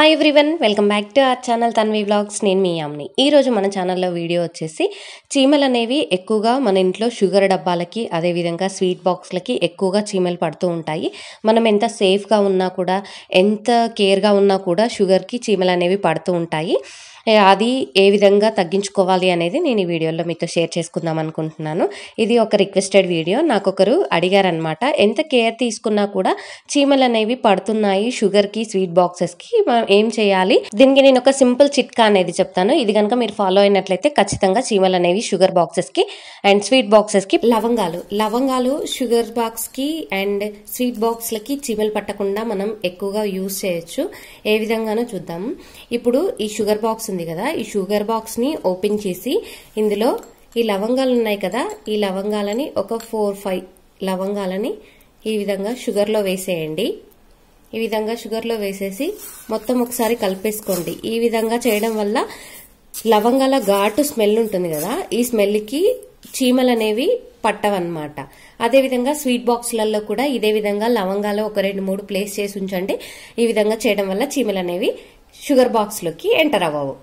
hi everyone welcome back to our channel Tanvi blogs నేను మీ యామ్ని ఈరోజు మన ఛానల్లో వీడియో వచ్చేసి చీమలు అనేవి ఎక్కువగా మన ఇంట్లో షుగర్ డబ్బాలకి అదేవిధంగా స్వీట్ బాక్స్లకి ఎక్కువగా చీమలు పడుతూ ఉంటాయి మనం ఎంత సేఫ్గా ఉన్నా కూడా ఎంత కేర్గా ఉన్నా కూడా షుగర్కి చీమలు అనేవి పడుతూ ఉంటాయి అది ఏ విధంగా తగ్గించుకోవాలి అనేది నేను ఈ వీడియోలో మీతో షేర్ చేసుకుందాం అనుకుంటున్నాను ఇది ఒక రిక్వెస్టెడ్ వీడియో నాకొకరు అడిగారనమాట ఎంత కేర్ తీసుకున్నా కూడా చీమలు అనేవి పడుతున్నాయి షుగర్కి స్వీట్ బాక్సెస్కి మనం ఏం చేయాలి దీనికి నేను ఒక సింపుల్ చిట్కా అనేది చెప్తాను ఇది కనుక మీరు ఫాలో అయినట్లయితే ఖచ్చితంగా చీమలు అనేవి షుగర్ బాక్సెస్కి అండ్ స్వీట్ బాక్సెస్కి లవంగాలు లవంగాలు షుగర్ బాక్స్కి అండ్ స్వీట్ బాక్స్లకి చీమలు పట్టకుండా మనం ఎక్కువగా యూజ్ చేయొచ్చు ఏ విధంగానో చూద్దాం ఇప్పుడు ఈ షుగర్ బాక్స్ ఉంది కదా ఈ షుగర్ బాక్స్ని ఓపెన్ చేసి ఇందులో ఈ లవంగాలు ఉన్నాయి కదా ఈ లవంగాలని ఒక ఫోర్ ఫైవ్ లవంగాలని ఈ విధంగా షుగర్లో వేసేయండి ఈ విధంగా షుగర్లో వేసేసి మొత్తం ఒకసారి కలిపేసుకోండి ఈ విధంగా చేయడం వల్ల లవంగాల ఘాటు స్మెల్ ఉంటుంది కదా ఈ స్మెల్కి చీమలు అనేవి పట్టవన్నమాట అదేవిధంగా స్వీట్ బాక్స్లలో కూడా ఇదే విధంగా లవంగాలు ఒక రెండు మూడు ప్లేస్ చేసి ఉంచండి ఈ విధంగా చేయడం వల్ల చీమలు అనేవి షుగర్ బాక్స్లోకి ఎంటర్ అవ్వవు